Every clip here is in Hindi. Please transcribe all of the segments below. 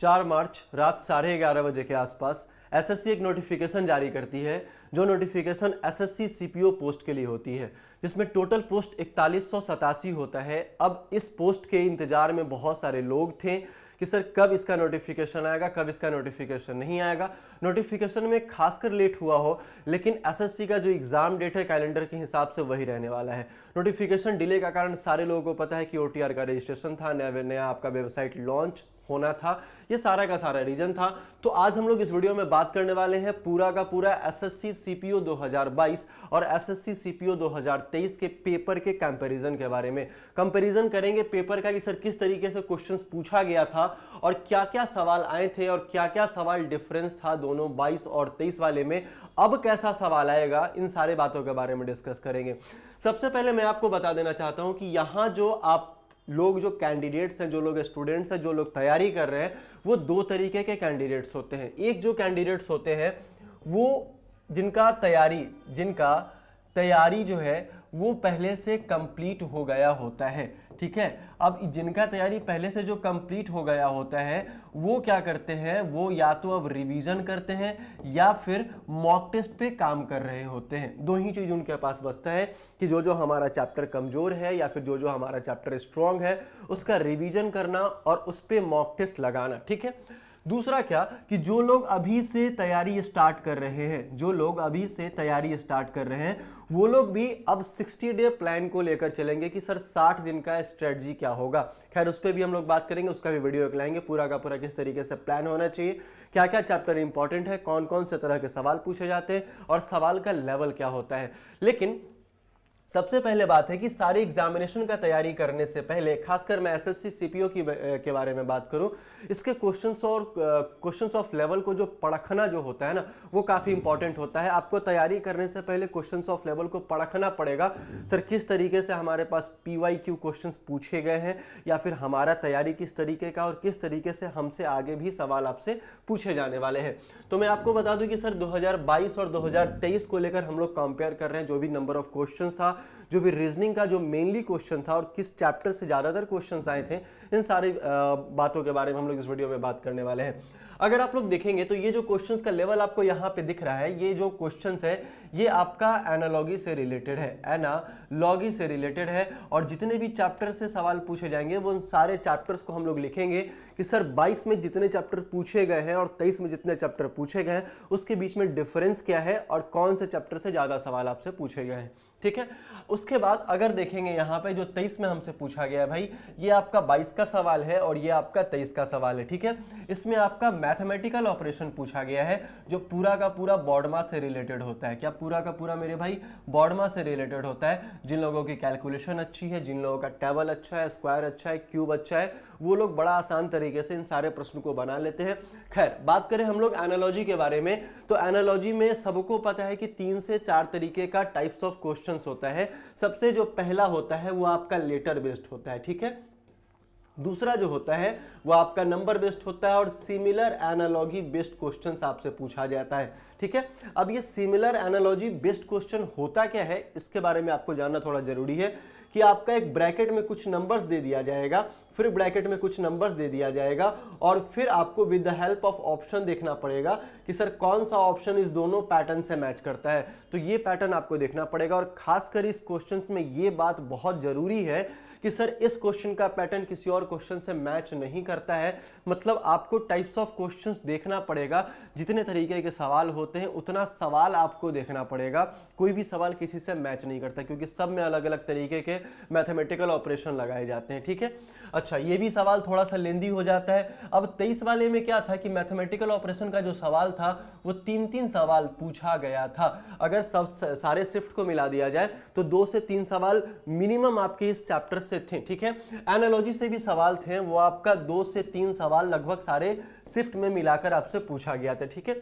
चार मार्च रात साढ़े ग्यारह बजे के आसपास एसएससी एक नोटिफिकेशन जारी करती है जो नोटिफिकेशन एसएससी सीपीओ पोस्ट के लिए होती है जिसमें टोटल पोस्ट इकतालीस होता है अब इस पोस्ट के इंतज़ार में बहुत सारे लोग थे कि सर कब इसका नोटिफिकेशन आएगा कब इसका नोटिफिकेशन नहीं आएगा नोटिफिकेशन में खासकर लेट हुआ हो लेकिन एसएससी का जो एग्ज़ाम डेट है कैलेंडर के हिसाब से वही रहने वाला है नोटिफिकेशन डिले का कारण सारे लोगों को पता है कि ओ का रजिस्ट्रेशन था नया नया आपका वेबसाइट लॉन्च होना था ये सारा का सारा रीजन था तो आज हम लोग इस वीडियो में बात करने वाले हैं पूरा का पूरा एसएससी सीपीओ 2022 और एसएससी सीपीओ 2023 के पेपर के कंपैरिजन के बारे में कंपैरिजन करेंगे पेपर का कि सर किस तरीके से क्वेश्चंस पूछा गया था और क्या क्या सवाल आए थे और क्या क्या सवाल डिफरेंस था दोनों बाईस और तेईस वाले में अब कैसा सवाल आएगा इन सारे बातों के बारे में डिस्कस करेंगे सबसे पहले मैं आपको बता देना चाहता हूं कि यहां जो आप लोग जो कैंडिडेट्स हैं जो लोग स्टूडेंट्स हैं जो लोग तैयारी कर रहे हैं वो दो तरीके के कैंडिडेट्स होते हैं एक जो कैंडिडेट्स होते हैं वो जिनका तैयारी जिनका तैयारी जो है वो पहले से कंप्लीट हो गया होता है ठीक है अब जिनका तैयारी पहले से जो कंप्लीट हो गया होता है वो क्या करते हैं वो या तो अब रिवीजन करते हैं या फिर मॉक टेस्ट पे काम कर रहे होते हैं दो ही चीज़ उनके पास बचता है कि जो जो हमारा चैप्टर कमज़ोर है या फिर जो जो हमारा चैप्टर स्ट्रांग है उसका रिवीजन करना और उस पर मॉक टेस्ट लगाना ठीक है दूसरा क्या कि जो लोग अभी से तैयारी स्टार्ट कर रहे हैं जो लोग अभी से तैयारी स्टार्ट कर रहे हैं वो लोग भी अब 60 डे प्लान को लेकर चलेंगे कि सर 60 दिन का स्ट्रेटजी क्या होगा खैर उस पर भी हम लोग बात करेंगे उसका भी वीडियो एक लाएंगे पूरा का पूरा किस तरीके से प्लान होना चाहिए क्या क्या चैप्टर इंपॉर्टेंट है कौन कौन से तरह के सवाल पूछे जाते हैं और सवाल का लेवल क्या होता है लेकिन सबसे पहले बात है कि सारी एग्जामिनेशन का तैयारी करने से पहले खासकर मैं एसएससी सीपीओ की के बारे में बात करूं इसके क्वेश्चंस और क्वेश्चंस ऑफ लेवल को जो पढ़खना जो होता है ना वो काफ़ी इंपॉर्टेंट होता है आपको तैयारी करने से पहले क्वेश्चंस ऑफ लेवल को पढ़खना पड़ेगा सर किस तरीके से हमारे पास पी वाई क्यू क्वेश्चन पूछे गए हैं या फिर हमारा तैयारी किस तरीके का और किस तरीके से हमसे आगे भी सवाल आपसे पूछे जाने वाले हैं तो मैं आपको बता दूँ कि सर दो और दो को लेकर हम लोग कंपेयर कर रहे हैं जो भी नंबर ऑफ क्वेश्चन था जो भी रीजनिंग का जो मेनली क्वेश्चन था और किस चैप्टर से ज़्यादातर क्वेश्चन आए थे इन सारी बातों के बारे में हम लोग इस वीडियो में बात करने वाले हैं अगर आप लोग देखेंगे तो ये जो क्वेश्चन का लेवल आपको यहाँ पे दिख रहा है ये जो क्वेश्चन है ये आपका एनालॉगी से रिलेटेड है एनालॉगी e से रिलेटेड है और जितने भी चैप्टर से सवाल पूछे जाएंगे वो उन सारे चैप्टर्स को हम लोग लिखेंगे कि सर 22 में जितने चैप्टर पूछे गए हैं और 23 में जितने चैप्टर पूछे गए हैं उसके बीच में डिफरेंस क्या है और कौन से चैप्टर से ज़्यादा सवाल आपसे पूछे गए हैं ठीक है उसके बाद अगर देखेंगे यहाँ पे जो 23 में हमसे पूछा गया है भाई ये आपका 22 का सवाल है और ये आपका 23 का सवाल है ठीक है इसमें आपका मैथमेटिकल ऑपरेशन पूछा गया है जो पूरा का पूरा बॉडमा से रिलेटेड होता है क्या पूरा का पूरा मेरे भाई बॉडमा से रिलेटेड होता है जिन लोगों की कैलकुलेशन अच्छी है जिन लोगों का टेबल अच्छा है स्क्वायर अच्छा है क्यूब अच्छा है वो लोग बड़ा आसान तरीके से इन सारे प्रश्न को बना लेते हैं खैर बात करें हम लोग एनोलॉजी के बारे में तो एनोलॉजी में सबको पता है कि तीन से चार तरीके का टाइप्स ऑफ क्वेश्चन क्वेश्चन होता है सबसे जो पहला होता है वो आपका लेटर बेस्ड होता है ठीक है दूसरा जो होता है वो आपका नंबर बेस्ड होता है और सिमिलर एनालॉजी बेस्ड क्वेश्चन आपसे पूछा जाता है ठीक है अब ये सिमिलर एनालॉजी बेस्ड क्वेश्चन होता क्या है इसके बारे में आपको जानना थोड़ा जरूरी है कि आपका एक ब्रैकेट में कुछ नंबर्स दे दिया जाएगा फिर ब्रैकेट में कुछ नंबर्स दे दिया जाएगा और फिर आपको with the help of option देखना पड़ेगा कि सर कौन सा ऑप्शन इस दोनों पैटर्न से मैच करता है तो ये पैटर्न आपको देखना पड़ेगा और खासकर इस क्वेश्चन में ये बात बहुत ज़रूरी है कि सर इस क्वेश्चन का पैटर्न किसी और क्वेश्चन से मैच नहीं करता है मतलब आपको टाइप्स ऑफ क्वेश्चन देखना पड़ेगा जितने तरीके के सवाल होते हैं उतना सवाल आपको देखना पड़ेगा कोई भी सवाल किसी से मैच नहीं करता क्योंकि सब में अलग अलग तरीके के मैथमेटिकल ऑपरेशन लगाए जाते हैं ठीक है अच्छा ये भी सवाल थोड़ा सा लेंदी हो जाता है अब तेईस वाले में क्या था कि मैथमेटिकल ऑपरेशन का जो सवाल था वो तीन तीन सवाल पूछा गया था अगर सब सारे शिफ्ट को मिला दिया जाए तो दो से तीन सवाल मिनिमम आपके इस चैप्टर से थे ठीक है एनालॉजी से भी सवाल थे वो आपका दो से तीन सवाल लगभग सारे शिफ्ट में मिलाकर आपसे पूछा गया था ठीक है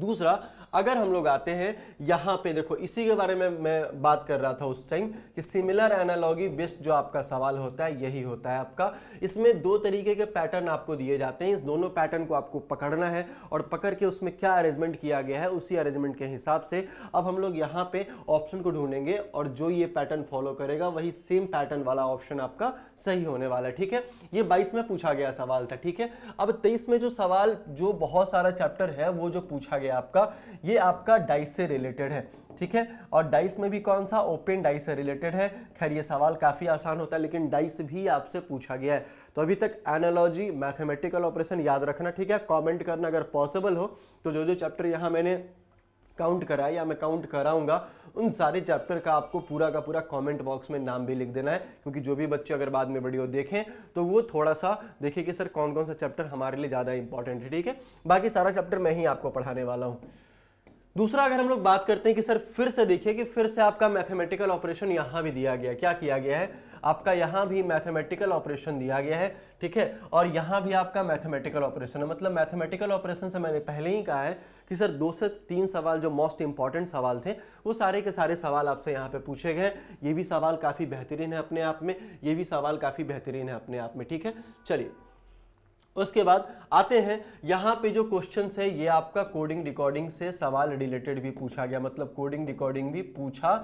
दूसरा अगर हम लोग आते हैं यहाँ पे देखो इसी के बारे में मैं बात कर रहा था उस टाइम कि सिमिलर एनालॉगी बेस्ट जो आपका सवाल होता है यही होता है आपका इसमें दो तरीके के पैटर्न आपको दिए जाते हैं इस दोनों पैटर्न को आपको पकड़ना है और पकड़ के उसमें क्या अरेंजमेंट किया गया है उसी अरेंजमेंट के हिसाब से अब हम लोग यहाँ पे ऑप्शन को ढूंढेंगे और जो ये पैटर्न फॉलो करेगा वही सेम पैटर्न वाला ऑप्शन आपका सही होने वाला है ठीक है ये बाईस में पूछा गया सवाल था ठीक है अब तेईस में जो सवाल जो बहुत सारा चैप्टर है वो जो पूछा गया गया आपका ये आपका डाइस से रिलेटेड है ठीक है और डाइस में भी कौन सा ओपन डाइस से रिलेटेड है खैर ये सवाल काफ़ी आसान होता है लेकिन डाइस भी आपसे पूछा गया है तो अभी तक एनालॉजी मैथमेटिकल ऑपरेशन याद रखना ठीक है कॉमेंट करना अगर पॉसिबल हो तो जो जो चैप्टर यहाँ मैंने काउंट कराया या मैं काउंट कराऊंगा उन सारे चैप्टर का आपको पूरा का पूरा कॉमेंट बॉक्स में नाम भी लिख देना है क्योंकि जो भी बच्चे अगर बाद में वीडियो देखें तो वो थोड़ा सा देखें कि सर कौन कौन सा चैप्टर हमारे लिए ज़्यादा इंपॉर्टेंट है ठीक है बाकी सारा चैप्टर मैं ही आपको पढ़ाने वाला हूँ दूसरा अगर हम लोग बात करते हैं कि सर फिर से देखिए कि फिर से आपका मैथमेटिकल ऑपरेशन यहाँ भी दिया गया क्या किया गया है आपका यहाँ भी मैथमेटिकल ऑपरेशन दिया गया है ठीक है और यहाँ भी आपका मैथमेटिकल ऑपरेशन है मतलब मैथमेटिकल ऑपरेशन से मैंने पहले ही कहा है कि सर दो से तीन सवाल जो मोस्ट इंपॉर्टेंट सवाल थे वो सारे के सारे सवाल आपसे यहाँ पे पूछे गए ये भी सवाल काफ़ी बेहतरीन है अपने आप में ये भी सवाल काफ़ी बेहतरीन है अपने आप में ठीक है चलिए उसके बाद आते हैं यहाँ पे जो क्वेश्चन है ये आपका कोडिंग रिकॉर्डिंग से सवाल रिलेटेड भी पूछा गया मतलब कोडिंग रिकॉर्डिंग भी पूछा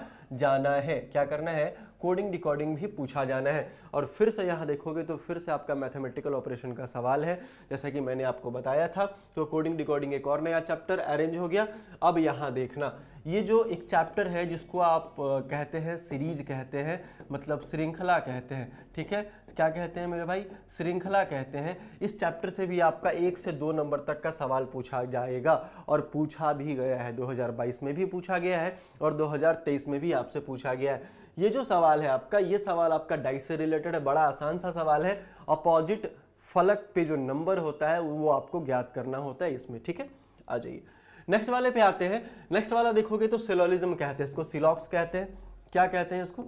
जाना है क्या करना है कोडिंग डिकोडिंग भी पूछा जाना है और फिर से यहाँ देखोगे तो फिर से आपका मैथमेटिकल ऑपरेशन का सवाल है जैसा कि मैंने आपको बताया था तो कोडिंग डिकोडिंग एक और नया चैप्टर अरेंज हो गया अब यहाँ देखना ये जो एक चैप्टर है जिसको आप कहते हैं सीरीज कहते हैं मतलब श्रृंखला कहते हैं ठीक है क्या कहते हैं मेरे भाई श्रृंखला कहते हैं इस चैप्टर से भी आपका एक से दो नंबर तक का सवाल पूछा जाएगा और पूछा भी गया है 2022 में भी पूछा गया है और 2023 में भी आपसे पूछा गया है ये जो सवाल है आपका ये सवाल आपका डाइस से रिलेटेड है बड़ा आसान सा सवाल है अपोजिट फलक पे जो नंबर होता है वो आपको ज्ञात करना होता है इसमें ठीक है आ जाइए नेक्स्ट वाले पे आते हैं नेक्स्ट वाला देखोगे तो सिलोलिज्म कहते हैं इसको सिलॉक्स कहते हैं क्या कहते हैं इसको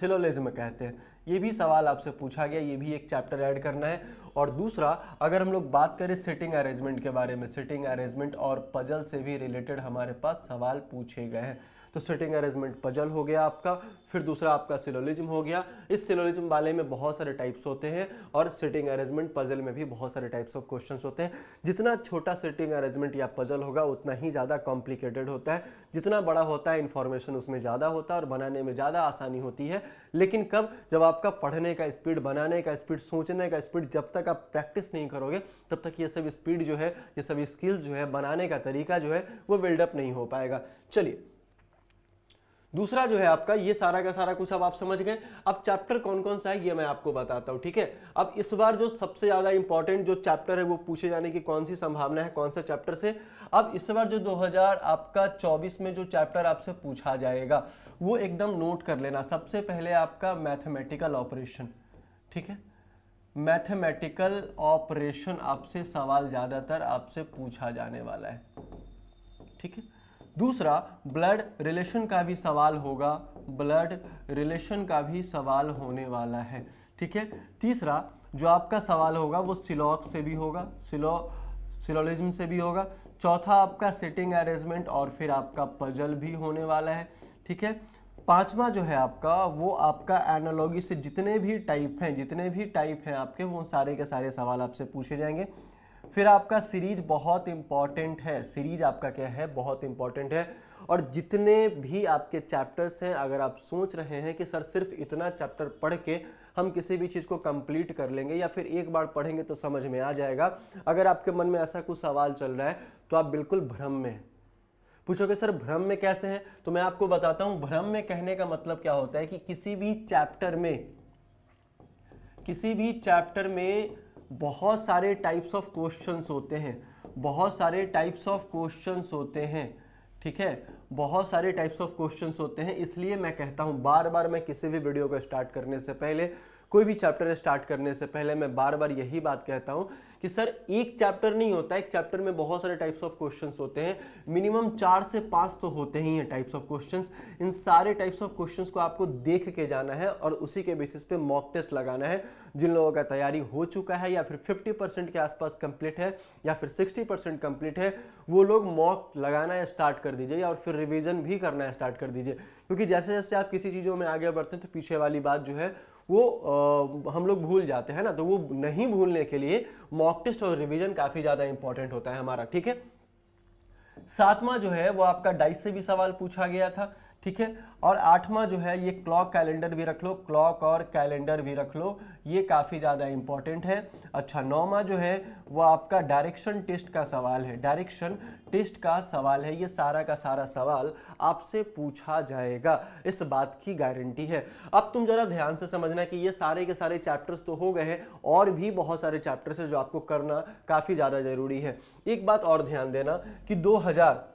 सिलोलिज्म कहते हैं ये भी सवाल आपसे पूछा गया ये भी एक चैप्टर ऐड करना है और दूसरा अगर हम लोग बात करें सिटिंग अरेंजमेंट के बारे में सिटिंग अरेंजमेंट और पजल से भी रिलेटेड हमारे पास सवाल पूछे गए हैं तो सिटिंग अरेंजमेंट पजल हो गया आपका फिर दूसरा आपका सिलोलिज्म हो गया इस सिलोलिज्म वाले में बहुत सारे टाइप्स होते हैं और सिटिंग अरेंजमेंट पजल में भी बहुत सारे टाइप्स ऑफ क्वेश्चन होते हैं जितना छोटा सिटिंग अरेंजमेंट या पजल होगा उतना ही ज़्यादा कॉम्प्लिकेटेड होता है जितना बड़ा होता है इन्फॉर्मेशन उसमें ज़्यादा होता है और बनाने में ज़्यादा आसानी होती है लेकिन कब जब आपका पढ़ने का स्पीड बनाने का स्पीड सोचने का स्पीड जब तक तक आप प्रैक्टिस नहीं करोगे तब तक ये सब स्पीड जो है ये सब स्किल जो है बनाने का तरीका जो है वो बिल्डअप नहीं हो पाएगा चलिए दूसरा जो है आपका ये सारा का सारा कुछ अब आप समझ गए अब चैप्टर कौन कौन सा है ये मैं आपको बताता हूँ ठीक है अब इस बार जो सबसे ज़्यादा इंपॉर्टेंट जो चैप्टर है वो पूछे जाने की कौन सी संभावना है कौन सा चैप्टर से अब इस बार जो 2000 आपका 24 में जो चैप्टर आपसे पूछा जाएगा वो एकदम नोट कर लेना सबसे पहले आपका मैथमेटिकल ऑपरेशन ठीक है मैथमेटिकल ऑपरेशन आपसे सवाल ज़्यादातर आपसे पूछा जाने वाला है ठीक है दूसरा ब्लड रिलेशन का भी सवाल होगा ब्लड रिलेशन का भी सवाल होने वाला है ठीक है तीसरा जो आपका सवाल होगा वो सिलॉक से भी होगा सिलो सिलोलिज्म से भी होगा चौथा आपका सेटिंग अरेंजमेंट और फिर आपका पजल भी होने वाला है ठीक है पांचवा जो है आपका वो आपका एनालॉगी से जितने भी टाइप हैं जितने भी टाइप हैं आपके वो सारे के सारे सवाल आपसे पूछे जाएंगे फिर आपका सीरीज बहुत इंपॉर्टेंट है सीरीज आपका क्या है बहुत इंपॉर्टेंट है और जितने भी आपके चैप्टर्स हैं अगर आप सोच रहे हैं कि सर सिर्फ इतना चैप्टर पढ़ के हम किसी भी चीज़ को कंप्लीट कर लेंगे या फिर एक बार पढ़ेंगे तो समझ में आ जाएगा अगर आपके मन में ऐसा कुछ सवाल चल रहा है तो आप बिल्कुल भ्रम में हैं पूछोगे सर भ्रम में कैसे हैं तो मैं आपको बताता हूं भ्रम में कहने का मतलब क्या होता है कि किसी भी चैप्टर में किसी भी चैप्टर में बहुत सारे टाइप्स ऑफ क्वेश्चंस होते हैं बहुत सारे टाइप्स ऑफ क्वेश्चंस होते हैं ठीक है बहुत सारे टाइप्स ऑफ क्वेश्चंस होते हैं इसलिए मैं कहता हूं बार बार मैं किसी भी वीडियो को स्टार्ट करने से पहले कोई भी चैप्टर स्टार्ट करने से पहले मैं बार बार यही बात कहता हूँ कि सर एक चैप्टर नहीं होता एक चैप्टर में बहुत सारे टाइप्स ऑफ क्वेश्चंस होते हैं मिनिमम चार से पांच तो होते ही हैं टाइप्स ऑफ क्वेश्चंस इन सारे टाइप्स ऑफ क्वेश्चंस को आपको देख के जाना है और उसी के बेसिस पे मॉक टेस्ट लगाना है जिन लोगों का तैयारी हो चुका है या फिर फिफ्टी परसेंट के आसपास कंप्लीट है या फिर सिक्सटी परसेंट कंप्लीट है वो लोग मॉक लगाना स्टार्ट कर दीजिए और फिर रिविजन भी करना स्टार्ट कर दीजिए क्योंकि जैसे जैसे आप किसी चीज़ों में आगे बढ़ते हैं तो पीछे वाली बात जो है वो आ, हम लोग भूल जाते हैं ना तो वो नहीं भूलने के लिए मॉक टेस्ट और रिविजन काफ़ी ज़्यादा इंपॉर्टेंट होता है हमारा ठीक है सातवां जो है वो आपका डाइस से भी सवाल पूछा गया था ठीक है और आठवां जो है ये क्लॉक कैलेंडर भी रख लो क्लॉक और कैलेंडर भी रख लो ये काफ़ी ज़्यादा इंपॉर्टेंट है अच्छा नौवा जो है वो आपका डायरेक्शन टेस्ट का सवाल है डायरेक्शन टेस्ट का सवाल है ये सारा का सारा सवाल आपसे पूछा जाएगा इस बात की गारंटी है अब तुम ज़रा ध्यान से समझना कि ये सारे के सारे चैप्टर्स तो हो गए हैं और भी बहुत सारे चैप्टर्स हैं जो आपको करना काफ़ी ज़्यादा ज़रूरी है एक बात और ध्यान देना कि दो हज़ार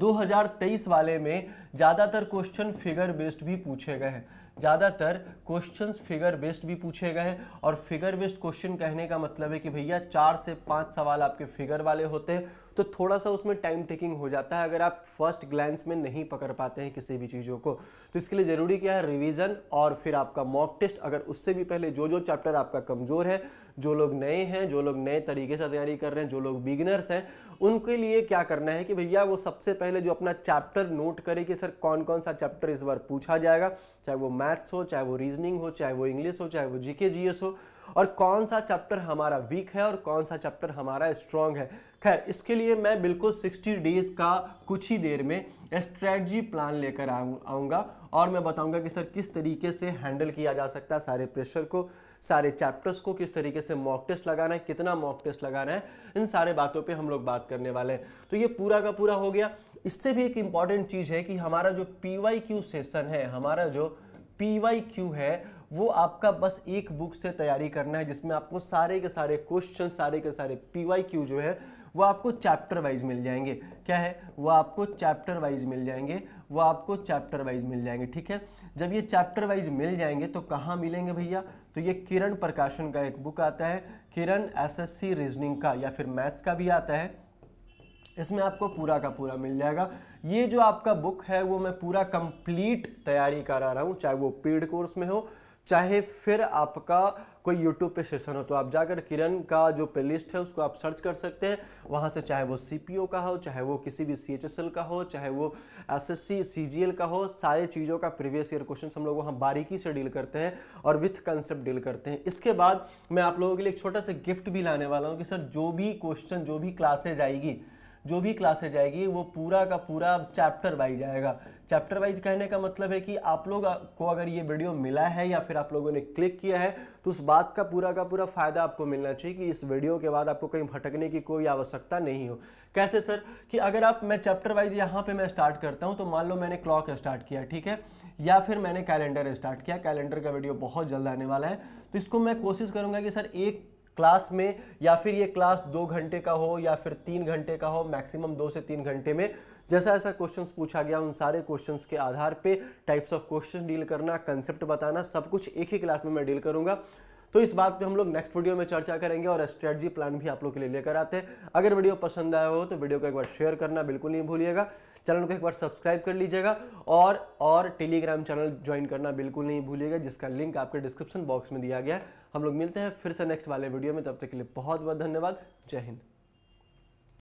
2023 वाले में ज़्यादातर क्वेश्चन फिगर बेस्ड भी पूछे गए हैं ज़्यादातर क्वेश्चंस फिगर बेस्ड भी पूछे गए हैं और फिगर बेस्ड क्वेश्चन कहने का मतलब है कि भैया चार से पाँच सवाल आपके फिगर वाले होते हैं तो थोड़ा सा उसमें टाइम टेकिंग हो जाता है अगर आप फर्स्ट ग्लैंस में नहीं पकड़ पाते हैं किसी भी चीज़ों को तो इसके लिए ज़रूरी क्या है रिविज़न और फिर आपका मॉक टेस्ट अगर उससे भी पहले जो जो चैप्टर आपका कमज़ोर है जो लोग नए हैं जो लोग नए तरीके से तैयारी कर रहे हैं जो लोग बिगिनर्स हैं उनके लिए क्या करना है कि भैया वो सबसे पहले जो अपना चैप्टर नोट करे कि सर कौन कौन सा चैप्टर इस बार पूछा जाएगा चाहे वो मैथ्स हो चाहे वो रीजनिंग हो चाहे वो इंग्लिश हो चाहे वो जीके जीएस हो और कौन सा चैप्टर हमारा वीक है और कौन सा चैप्टर हमारा स्ट्रांग है खैर इसके लिए मैं बिल्कुल 60 डेज का कुछ ही देर में स्ट्रेटजी प्लान लेकर आऊँगा और मैं बताऊँगा कि सर किस तरीके से हैंडल किया जा सकता है सारे प्रेशर को सारे चैप्टर्स को किस तरीके से मॉक टेस्ट लगाना है कितना मॉक टेस्ट लगाना है इन सारे बातों पे हम लोग बात करने वाले हैं तो ये पूरा का पूरा हो गया इससे भी एक इम्पॉर्टेंट चीज़ है कि हमारा जो पी सेशन है हमारा जो पी है वो आपका बस एक बुक से तैयारी करना है जिसमें आपको सारे के सारे क्वेश्चन सारे के सारे पी वाई क्यू जो है वो आपको चैप्टर वाइज मिल जाएंगे क्या है वो आपको चैप्टर वाइज मिल जाएंगे वो आपको चैप्टर वाइज मिल जाएंगे ठीक है जब ये चैप्टर वाइज मिल जाएंगे तो कहाँ मिलेंगे भैया तो ये किरण प्रकाशन का एक बुक आता है किरण एसएससी रीजनिंग का या फिर मैथ्स का भी आता है इसमें आपको पूरा का पूरा मिल जाएगा ये जो आपका बुक है वो मैं पूरा कंप्लीट तैयारी करा रहा हूँ चाहे वो पेड कोर्स में हो चाहे फिर आपका कोई यूट्यूब पे सेशन हो तो आप जाकर किरण का जो प्लेलिस्ट है उसको आप सर्च कर सकते हैं वहाँ से चाहे वो सी का हो चाहे वो किसी भी सी का हो चाहे वो एस एस सी का हो सारे चीज़ों का प्रीवियस ईयर क्वेश्चन हम लोग वहाँ बारीकी से डील करते हैं और विथ कंसेप्ट डील करते हैं इसके बाद मैं आप लोगों के लिए एक छोटा सा गिफ्ट भी लाने वाला हूँ कि सर जो भी क्वेश्चन जो भी क्लासेज आएगी जो भी क्लासेज आएगी वो पूरा का पूरा चैप्टर वाइज आएगा चैप्टर वाइज कहने का मतलब है कि आप लोग को अगर ये वीडियो मिला है या फिर आप लोगों ने क्लिक किया है तो उस बात का पूरा का पूरा फ़ायदा आपको मिलना चाहिए कि इस वीडियो के बाद आपको कहीं भटकने की कोई आवश्यकता नहीं हो कैसे सर कि अगर आप मैं चैप्टर वाइज यहाँ पे मैं स्टार्ट करता हूँ तो मान लो मैंने क्लॉक स्टार्ट किया ठीक है या फिर मैंने कैलेंडर स्टार्ट किया कैलेंडर का वीडियो बहुत जल्द आने वाला है तो इसको मैं कोशिश करूँगा कि सर एक क्लास में या फिर ये क्लास दो घंटे का हो या फिर तीन घंटे का हो मैक्सिमम दो से तीन घंटे में जैसा ऐसा क्वेश्चंस पूछा गया उन सारे क्वेश्चंस के आधार पे टाइप्स ऑफ क्वेश्चन डील करना कंसेप्ट बताना सब कुछ एक ही क्लास में मैं डील करूंगा तो इस बात पर हम लोग नेक्स्ट वीडियो में चर्चा करेंगे और स्ट्रेटजी प्लान भी आप लोग के लिए लेकर आते हैं अगर वीडियो पसंद आया हो तो वीडियो को एक बार शेयर करना बिल्कुल नहीं भूलिएगा चैनल को एक बार सब्सक्राइब कर लीजिएगा और और टेलीग्राम चैनल ज्वाइन करना बिल्कुल नहीं भूलिएगा जिसका लिंक आपके डिस्क्रिप्शन बॉक्स में दिया गया है हम लोग मिलते हैं फिर से नेक्स्ट वाले वीडियो में तब तक के लिए बहुत बहुत धन्यवाद जय हिंद